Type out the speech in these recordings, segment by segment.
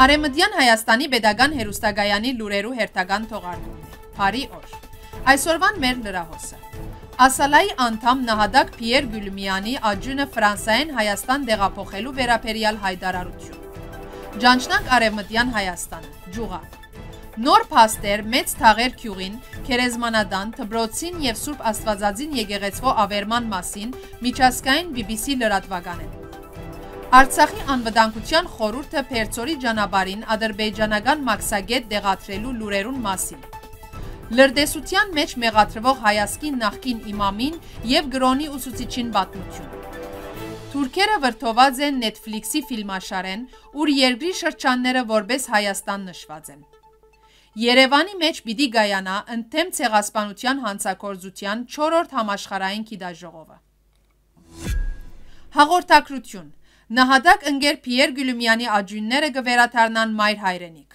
Արեմդյան Հայաստանի Պետական Հերուստագայանի լուրերու հերթական թողարկումն է։ Բարի օր։ Այսօրվան մեր լրահոսը։ Ասալայի անդամ Նահադակ Պիեր Գյուլմյանի աջունը Ֆրանսայեն Հայաստան դեղափոխելու վերաբերյալ հայտարարություն։ Ջանչնակ Արեմդյան Հայաստանը։ Ջուղա։ Նոր փաստեր մեծ թաղեր քյուղին, Քերեզմանադան, Թբրոցին եւ Սուրբ Աստվածածին եկեղեցվո ավերման մասին միջազգային BBC լրատվական են։ Արցախի անվտանգության խորհուրդը Պերցորի ճանապարհին ադրբեջանական մաքսագետ դեղատրելու լուրերուն մասին։ Լրտեսության մեջ մեղադրվող Հայասկի նախկին իմամին եւ գրոնի ուսուցիչին պատմություն։ Թուրքերը վրթոված են Netflix-ի ֆիլմաշարեն, ուր երկրի շրջանները որպես Հայաստան նշված են։ Երևանի մեջ պիտի գայանա ընդդեմ ցեղասպանության հանցակործության 4-րդ համաշխարհային կիդաժողովը։ Հաղորդակցություն Նահատակ ընկեր Պիեր Գյուլումյանի աջույնները կվերաթարնան մայր հայրենիք։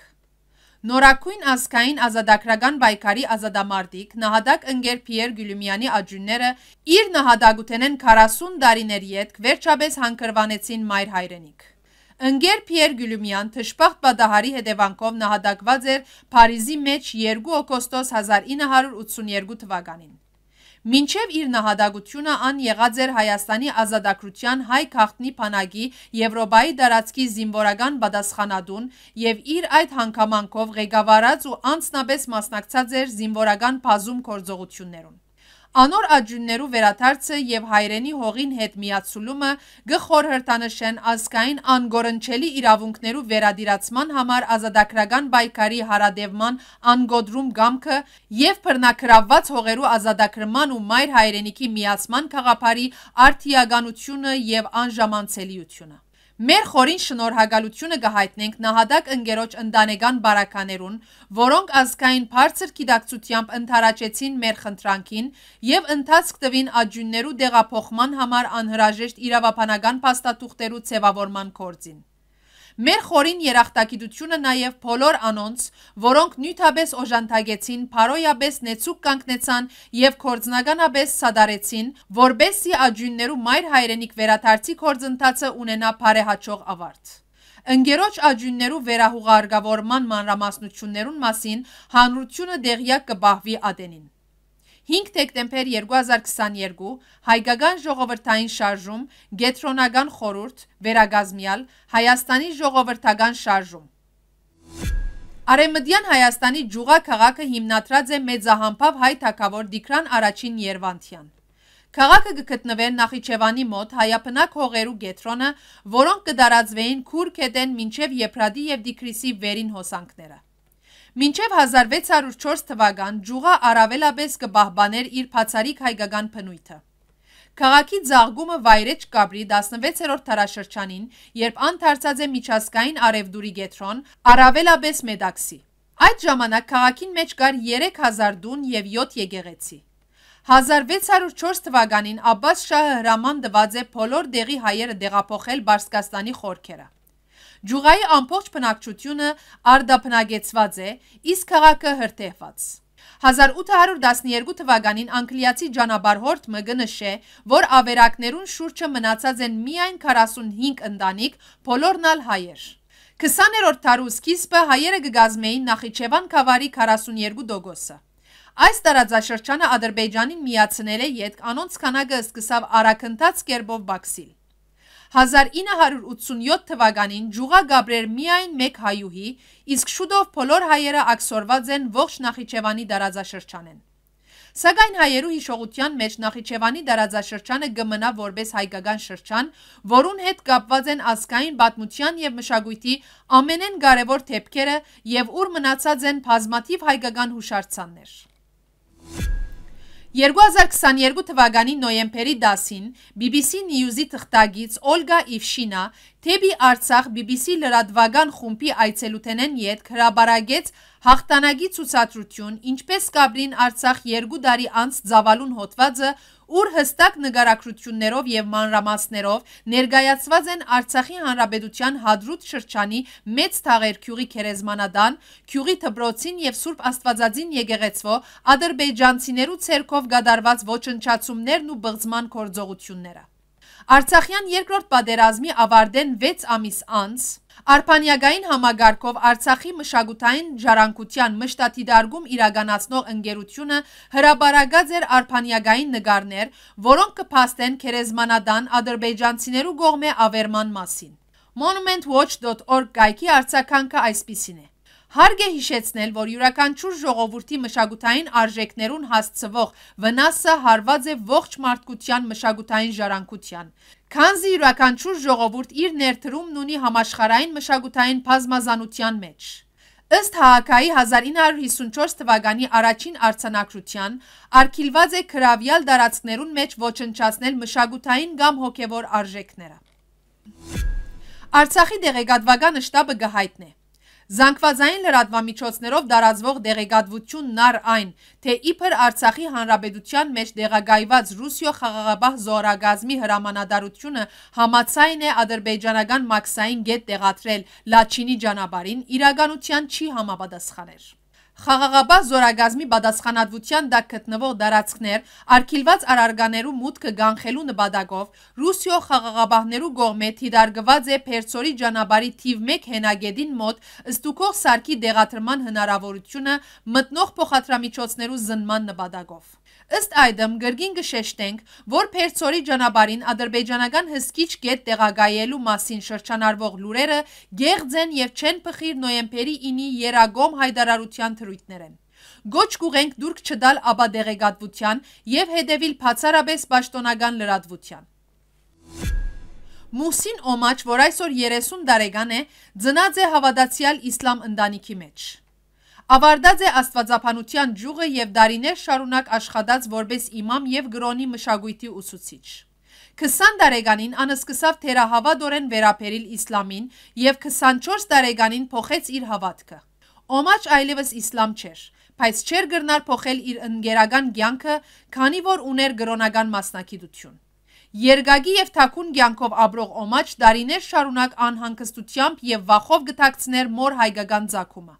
Նորակույն ազգային ազատագրական պայքարի ազատամարտիկ նահատակ ընկեր Պիեր Գյուլումյանի աջույնները իր նահատակութենեն 40 տարիներ յետք վերջապես հանգրվանեցին մայր հայրենիք։ Ընկեր Պիեր Գյուլումյան թշպախտ պատահարի հետևանքով նահատակված էր Փարիզի մեջ 2 օգոստոս 1982 թվականին։ Մինչև իր նահադագությունը ան եղած էր Հայաստանի ազադակրության հայ կաղթնի պանագի Եվրոբայի դարացքի զինվորական բադասխանադուն և իր այդ հանգամանքով ղեգավարած ու անցնաբես մասնակցած էր զինվորական պազում կործողություններուն։ Անոր աջուններու վերաթարցը եւ հայրենի հողին հետ միացուլումը գխորհրդանշեն ազգային անգորընչելի իրավունքներու վերադիրացման համար ազատագրական պայքարի հարադևման անգոդրում գամքը եւ բռնակրավված հողերու ազատագրման ու մայր հայրենիքի միացման խաղապարի արդիականությունը եւ անժամանցելիությունը Մեր խորին շնորհակալությունը կհայտնենք նահատակ ընկերոջ ընտանեկան բարականերուն, որոնք ազգային բարձր գիտակցությամբ ընդառաջեցին մեր խնդրանքին եւ ընթացք տվին աջուններու դեղափոխման համար անհրաժեշտ իրավաբանական փաստաթուղթերու ձևավորման գործին։ Մեր խորին երախտագիտությունը նաև բոլոր անոնց, որոնք նյութաբես օժանդագեցին, փարոյաբես նեցուկ կանգնեցան եւ կորձնականաբես սադարեցին, որբեսի աջյուններու մայր հայրենիք վերաթարցի կորձընթացը ունենա բարեհաճող ավարտ։ Ընկերոջ աջյուններու վերահուղարկավորման մանրամասնություններուն մասին հանրությունը դեղյակ կբահվի ադենին։ 5 դեկտեմբեր 2022 Հայկական ժողովրդային շարժում, Գետրոնական խորհուրդ, Վերագազմյալ Հայաստանի ժողովրդական շարժում Արեմդյան Հայաստանի Ջուղա քաղաքը հիմնադրած է մեծահամբավ հայ թակավոր Դիկրան Արաչին Երվանթյան։ Քաղաքը գտնվեր Նախիջևանի մոտ հայապնակ հողերու գետրոնը, որոնք կդարածվեին Քուրքեդեն մինչև Եփրադի եւ Դիքրիսի վերին հոսանքները։ Մինչև 1604 թվական ջուղա առավելապես կբահբաներ իր պացարիկ հայգական պնույթը։ Կաղաքի ձաղգումը վայրեջ կաբրի 16-րոր թարաշրջանին, երբ անդարցած է միջասկային արևդուրի գետրոն, առավելապես մեդակսի։ Այդ ժամանակ կաղաքին մեջ կար 3000 դուն և 7 եգեղեցի։ 1604 թվականին Աբաս շահը հրաման դված է պոլոր դեղի հայերը դեղափոխել բարսկաստանի խորքերը։ Ջուղայի ամբողջ բնակչությունը արդապնագեցված է, իսկ քաղաքը հրթեհված։ 1812 թվականին անգլիացի ճանապարհորդ մը նշե, որ ավերակներուն շուրջը մնացած են միայն 45 ընտանիք, բոլորն ալ հայեր։ 20-րդ դարու սկիզբը հայերը կգազմեին Նախիջևան քավարի 42%-ը։ Այս տարածաշրջանը Ադրբեջանին միացնել է, երբ անոնց քանակը սկսավ արաքընթաց կերպով բաքսիլ։ 1987 թվականին Ջուղա Գաբրեր միայն մեկ հայուհի, իսկ շուտով փոլոր հայերը ակսորված են ողջ Նախիջևանի դարաձաշրջանեն։ Սակայն հայերու հիշողության մեջ Նախիջևանի դարաձաշրջանը գմնա որպես հայկական շրջան, որուն հետ կապված են ազգային պատմության եւ մշակույթի ամենեն կարևոր թեփքերը եւ ուր մնացած են բազմաթիվ հայկական հուշարձաններ։ 2022 թվականի նոյեմբերի 10-ին BBC News-ի թղթակից Օլգա Իվշինա Թեբի Արցախ BBC լրատվական խումբի այցելուտենեն յետ հրաբարագեց հաղթանակի ցուցադրություն, ինչպես կապրին Արցախ 2 տարի անց ծավալուն հոդվածը ուր հստակ նկարագրություններով եւ մանրամասներով ներկայացված են Արցախի Հանրապետության Հադրուտ շրջանի Մեծ Թաղեր քյուղի Քերեզմանադան, քյուղի Թբրոցին եւ Սուրբ Աստվածածին եկեղեցվո ադրբեջանցիներու ցերկով գդարված ոչնչացումներն ու բղձման գործողությունները։ Արցախյան երկրորդ պատերազմի ավարտեն 6 ամիս անց Արփանյագային համագարկով Արցախի մշակութային ժառանգության մշտադիդարգում իրականացնող ընկերությունը հրաբարագած էր արփանյագային նկարներ, որոնք կփաստեն քերեզմանադան ադրբեջանցիներու գողմե ավերման մասին։ monumentwatch.org գայքի արձականքը այսպիսին է. Հարգ է հիշեցնել, որ յուրականչուր ժողովրդի մշակութային արժեքներուն հասցվող վնասը հարված է ողջ մարդկության մշակութային ժառանգության։ Քանզի յուրաքանչյուր ժողովուրդ իր ներդրումն ունի համաշխարային մշակութային բազմազանության մեջ։ Ըստ ՀԱԿ-ի 1954 թվականի առաջին արձանագրության, արգելված է քրավյալ տարածքներուն մեջ ոչնչացնել մշակութային կամ հոգևոր արժեքները։ Արցախի դեղեկատվական շտաբը գահայտնե Զանգվածային լրատվամիջոցներով դարածվող դեղեկատվություն նար այն, թե իբր Արցախի հանրապետության մեջ դեղագայված Ռուսիո խաղաղապահ զորագազմի հրամանատարությունը համացայն է ադրբեջանական մաքսային գետ տեղատրել Լաչինի ճանապարհին իրականության չի համապատասխաներ։ Խաղաղաբա զորագազմի բադասխանատվության դակ գտնվող դարացքներ արգիլված արարգաներու մուտքը գանխելու նպատակով Ռուսիո խաղաղաբահներու գողմե թիդարգված է Փերծորի ճանապարհի թիվ 1 հենագեդին մոտ ըստուքող սարքի դեղատրման հնարավորությունը մտնող փոխադրամիջոցներու զննման նպատակով։ Ըստ այդմ գրգին գշեշտենք, որ Փերծորի ճանապարհին ադրբեջանական հսկիչ գետ տեղակայելու մասին շրջանառվող լուրերը գեղձ են եւ չեն փխիր նոյեմբերի 9-ի Երագոմ հայտարարության թրույթներն են։ Գոչ կուղենք դուրք չդալ ապա դեղեկատվության եւ հետեւիլ բացառապես պաշտոնական լրատվության։ Մուսին Օմաչ, որ այսօր 30 տարեկան է, ծնած է հավատացյալ իսլամ ընտանիքի մեջ։ Ավարդած է աստվածապանության ջուղը և դարիներ շարունակ աշխատած որպես իմամ և գրոնի մշագույթի ուսուցիչ։ 20 տարեկանին անսկսավ թերահավատորեն վերապերիլ իսլամին և 24 տարեկանին փոխեց իր հավատքը։ Օմաչ այլևս իսլամ չէր, բայց չէր գրնար փոխել իր ընկերական կյանքը, քանի որ ուներ գրոնական մասնակիտություն։ Երգագի եւ թակուն կյանքով ապրող Օմաչ դարիներ շարունակ անհանգստությամբ եւ վախով գտակցներ մոր հայկական ցակումը։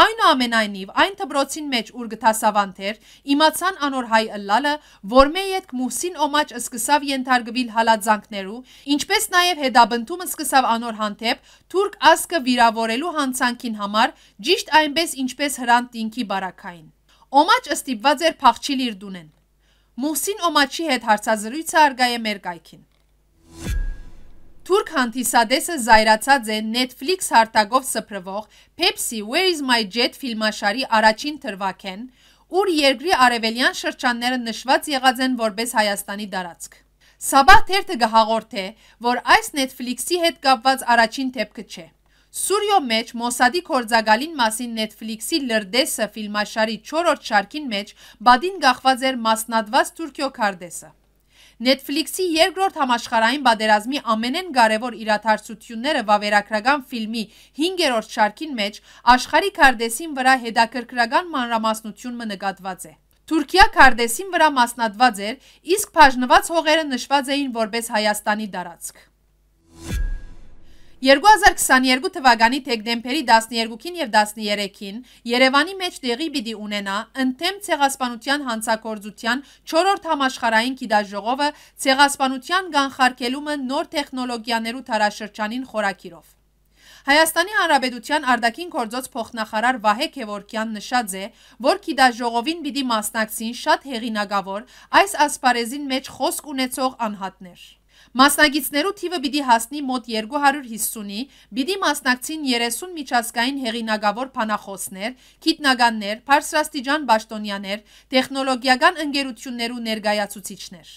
Այնուամենայնիվ այն դբրոցին մեջ ուր գտասավանթեր իմացան անոր հայ ըլլալը, որ մեյետ Մուսին օմաճ սկսավ ենթարկվել հալածանքներու, ինչպես նաև հետաբնտումը սկսավ անոր հանդեպ թուրք ասկը վիրավորելու հանցանքին համար, ճիշտ այնպես ինչպես հրանտ տինքի բարակային։ Օմաճ ստիպված էր փախչիլ իր դունեն։ Մուսին օմաճի հետ հարցազրույցը արգայե մեր կայքին։ Թուրք հանդիսադեսը զայրացած է Netflix հարտագով սփռվող Pepsi Where is my jet ֆիլմաշարի առաջին թրվակեն, ուր երկրի արևելյան շրջանները նշված եղած են որպես Հայաստանի դարածք։ Սաբաթ թերթը գահաղորդե, որ այս Netflix-ի հետ կապված առաջին դեպքը չէ։ Սուրյո մեջ Մոսադի կորձագալին մասին Netflix-ի լրդեսը ֆիլմաշարի 4-րդ շարքին մեջ բադին գախված էր մասնadvas Թուրքիո քարտեզը։ Netflix-ի երկրորդ համաշխարհային բادرազմի ամենեն կարևոր իրադարձությունները վավերագրական ֆիլմի 5-րդ շարքին մեջ աշխարհի քարտեզին վրա հետաքրքրական մանրամասնություն մը նկատված է։ Թուրքիա քարտեզին վրա մասնատված էր, իսկ բաժնված հողերը նշված էին որպես Հայաստանի տարածք։ 2022 թվականի թեկդեմբերի 12-ին եւ 13-ին Երևանի մեջ տեղի պիտի ունենա ընդեմ ցեղասպանության հանցագործության 4-րդ համաշխարհային գիտաժողովը ցեղասպանության կանխարգելումը նոր տեխնոլոգիաներու տարաշրջանին խորակիրով։ Հայաստանի Հանրապետության արդակին գործոց փոխնախարար Վահե Քևորքյան նշած է, որ գիտաժողովին պիտի մասնակցին շատ հեղինակավոր այս ասպարեզին մեջ խոսք ունեցող անհատներ։ Մասնագիցներու թիվը պիտի հասնի մոտ 250-ի, պիտի մասնակցին 30 միջազգային հեղինակավոր փանախոսներ, գիտնականներ, բարձրաստիճան պաշտոնյաներ, տեխնոլոգիական ընկերություններու ներկայացուցիչներ։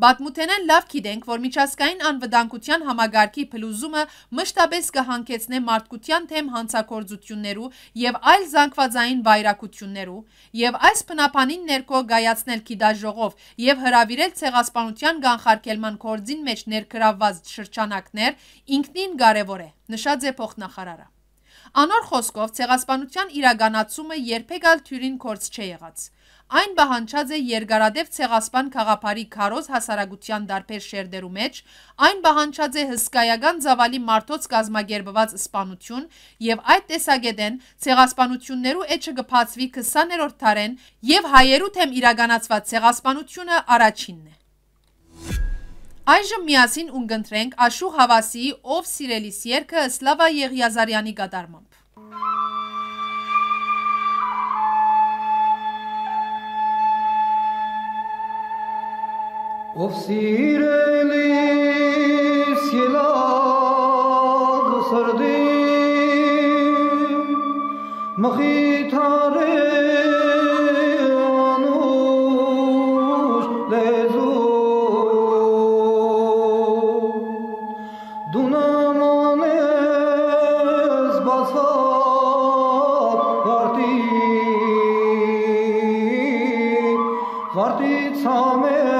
Բատմութենեն լավ գիտենք, որ միջազգային անվտանգության համագարկի փլուզումը մշտապես կհանգեցնե մարդկության թեմ հանցակործություններու եւ այլ զանգվածային վայրակություններու եւ այս փնապանին ներքո գայացնել կիդաժողով եւ հրավիրել ցեղասպանության կանխարգելման կորձին մեջ ներգրավված շրջանակներ ինքնին կարեւոր է, նշած է փոխնախարարը։ Անոր խոսքով ցեղասպանության իրականացումը երբեք ալ թյուրին կորց չէ եղած։ Այն բահանչած է երկարադև ցեղասպան խաղապարի քարոզ հասարակության դարբեր շերդերու մեջ, այն բահանչած է հսկայական զավալի մարդոց կազմակերպված սպանություն եւ այդ տեսակետեն ցեղասպանություններու էջը գփացվի 20-րդ դարեն եւ հայերու թեմ իրականացված ցեղասպանությունը առաջինն է։ Այժմ միասին ունգընտրենք Աշու Հավասիի ով սիրելիս երգը Սլավա Եղիազարյանի կատարմամբ։ Ով սիրելիս ելավ սրդի մխիթարե անուշ լեզու դունամանես բացատ վարտի վարտի ցամեր